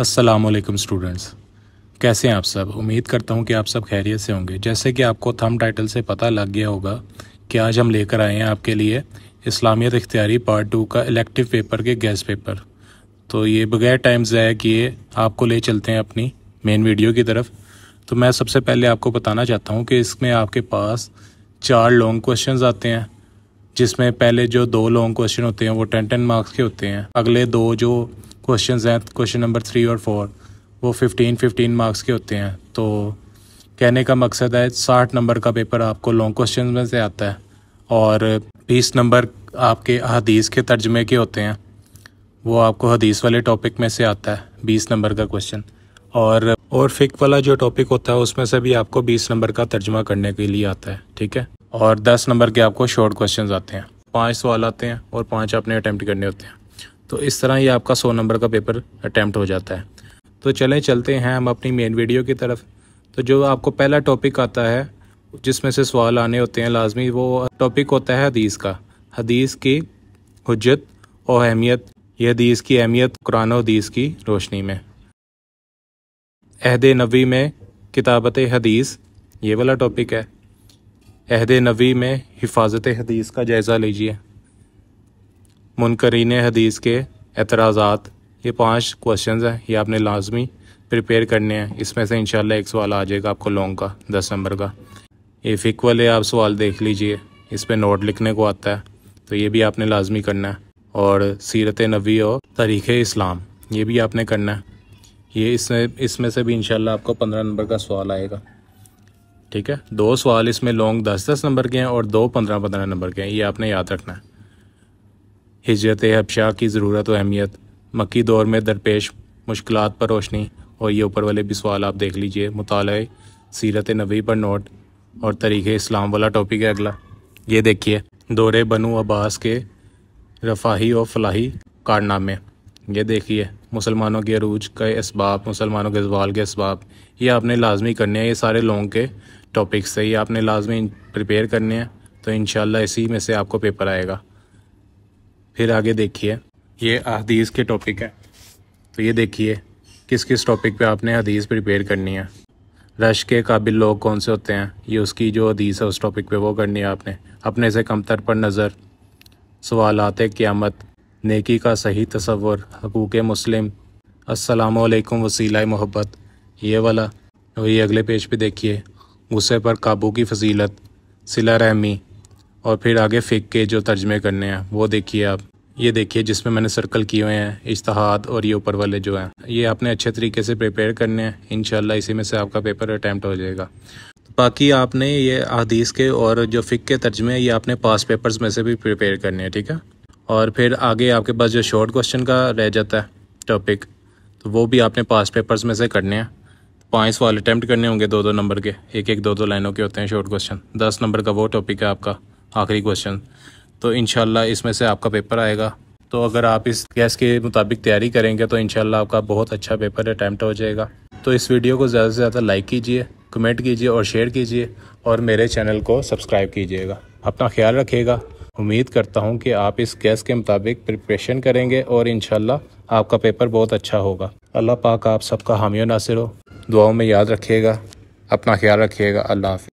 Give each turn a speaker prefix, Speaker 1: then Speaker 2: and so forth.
Speaker 1: Aslam students कैसे हैं आप सब उम्मीद करता हूं कि आप सब खैरियत से होंगे जैसे कि आपको थम टाइटल से पता लग गया होगा कि आज हम लेकर आए हैं आपके लिए इस्लामियत इख्तियारी पार्ट टू का इलेक्टिव पेपर के गैस पेपर तो ये बगैर टाइम ज़ाया किए आपको ले चलते हैं अपनी मेन वीडियो की तरफ तो मैं सबसे पहले आपको बताना चाहता हूँ कि इसमें आपके पास चार लॉन्ग क्वेश्चन आते हैं जिसमें पहले जो दो लॉन्ग क्वेश्चन होते हैं वो टेन टेन मार्क्स के होते हैं अगले दो जो क्वेश्चन हैं क्वेश्चन नंबर थ्री और फोर वो फिफ्टीन फिफ्टीन मार्क्स के होते हैं तो कहने का मकसद है साठ नंबर का पेपर आपको लॉन्ग क्वेश्चन में से आता है और बीस नंबर आपके हदीस के तर्जमे के होते हैं वो आपको हदीस वाले टॉपिक में से आता है बीस नंबर का क्वेश्चन और और फिक वाला जो टॉपिक होता है उसमें से भी आपको बीस नंबर का तर्जमा करने के लिए आता है ठीक है और दस नंबर के आपको शॉर्ट क्वेश्चन आते हैं पाँच सवाल आते हैं और पाँच आपने अटैम्प्ट करने होते हैं तो इस तरह ये आपका सौ नंबर का पेपर अटैम्प्ट हो जाता है तो चलें चलते हैं हम अपनी मेन वीडियो की तरफ तो जो आपको पहला टॉपिक आता है जिसमें से सवाल आने होते हैं लाजमी वो टॉपिक होता है हदीस का हदीस की हजत और अहमियत यह हदीस की अहमियत कुरान हदीस की रोशनी में अहद नबी में किताबत हदीस ये वाला टॉपिक है अहद नबी में हिफाजत हदीस का जायज़ा लीजिए मुनकरीन हदीस के एतराज़ात ये पांच क्वेश्चंस हैं ये आपने लाजमी प्रिपेयर करने हैं इसमें से इंशाल्लाह एक सवाल आ जाएगा आपको लॉन्ग का दस नंबर का ये फिक वाले आप सवाल देख लीजिए इस पर नोट लिखने को आता है तो ये भी आपने लाजमी करना है और सीरत नबी और तारीख़ इस्लाम ये भी आपने करना है ये इसमें इसमें से भी इनशाला आपको पंद्रह नंबर का सवाल आएगा ठीक है दो सवाल इसमें लॉन्ग दस दस नंबर के हैं और दो पंद्रह पंद्रह नंबर के हैं ये आपने याद रखना है हिजरत हबशा की ज़रूरत और अहमियत मक्की दौर में दरपेश मुश्किल पर रोशनी और ये ऊपर वाले भी सवाल आप देख लीजिए मुताल सीरत नबी पर नोट और तरीक़ इस्लाम वाला टॉपिक है अगला ये देखिए दौरे बनु अब्बास के रफाही और फलाही कारनामे ये देखिए मुसलमानों के अरूज के इसबाब मुसलमानों के जवाल के इसबाब ये आपने लाजमी करने हैं ये सारे लोगों के टॉपिक्स है ये आपने लाजमी प्रिपेयर करने हैं तो इन इसी में से आपको पेपर आएगा फिर आगे देखिए ये अदीस के टॉपिक है तो ये देखिए किस किस टॉपिक पे आपने हदीस प्रिपेयर करनी है रश के काबिल लोग कौन से होते हैं ये उसकी जो हदीस है उस टॉपिक पे वो करनी है आपने अपने से कमतर पर नज़र सवालत क़्यामत नेकी का सही तस्वर हकूक़ मुस्लिम असलकम वसीला मोहब्बत ये वाला वही अगले पेज पे देखिए गुस्से पर काबू की फजीलत सिला रहमी और फिर आगे फेंक के जो तर्जमे करने हैं वो देखिए आप ये देखिए जिसमें मैंने सर्कल किए हुए हैं इश्तहाद और ये ऊपर वाले जो हैं ये आपने अच्छे तरीके से प्रिपेयर करने हैं इन इसी में से आपका पेपर अटैम्प्ट हो जाएगा बाकी आपने ये अदीस के और जो फ़िक के तर्जमे हैं ये आपने पास पेपर्स में से भी प्रिपेयर करने हैं ठीक है और फिर आगे आपके पास जो शॉर्ट क्वेश्चन का रह जाता है टॉपिक तो वो भी आपने पास पेपर्स में से करने हैं पाँच सवाल अटैम्प्ट करने होंगे दो दो नंबर के एक एक दो दो लाइनों के होते हैं शॉर्ट क्वेश्चन दस नंबर का वो टॉपिक है आपका आखिरी क्वेश्चन तो इन इसमें से आपका पेपर आएगा तो अगर आप इस गैस के मुताबिक तैयारी करेंगे तो इन आपका बहुत अच्छा पेपर अटैम्प्ट हो जाएगा तो इस वीडियो को ज़्यादा से ज़्यादा लाइक कीजिए कमेंट कीजिए और शेयर कीजिए और मेरे चैनल को सब्सक्राइब कीजिएगा अपना ख्याल रखिएगा उम्मीद करता हूँ कि आप इस गैस के मुताबिक प्रिपरेशन करेंगे और इन आपका पेपर बहुत अच्छा होगा अल्लाह पाक आप सबका हामियों नासिर हो दुआओं में याद रखिएगा अपना ख्याल रखिएगा अल्लाह हाफि